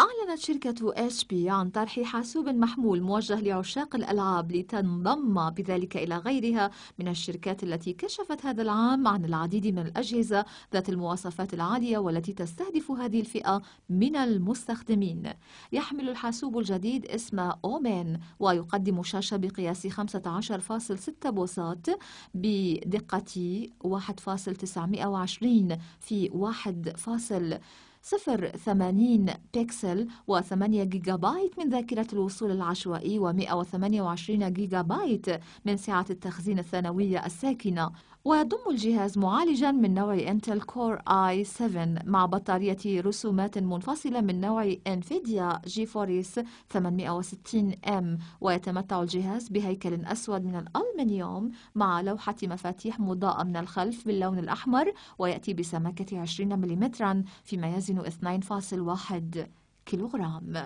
أعلنت شركة اتش بي عن طرح حاسوب محمول موجه لعشاق الألعاب لتنضم بذلك إلى غيرها من الشركات التي كشفت هذا العام عن العديد من الأجهزة ذات المواصفات العالية والتي تستهدف هذه الفئة من المستخدمين. يحمل الحاسوب الجديد اسم أومين ويقدم شاشة بقياس 15.6 بوصات بدقة 1.920 في 1. 080 بيكسل و8 جيجا بايت من ذاكرة الوصول العشوائي و و128 جيجا بايت من سعة التخزين الثانوية الساكنة ويضم الجهاز معالجا من نوع انتل كور اي 7 مع بطارية رسومات منفصلة من نوع انفيديا جي فوريس 860 ام ويتمتع الجهاز بهيكل اسود من الالمنيوم مع لوحة مفاتيح مضاءة من الخلف باللون الاحمر وياتي بسماكة 20 ملم فيما يزن 2.1 كيلوغرام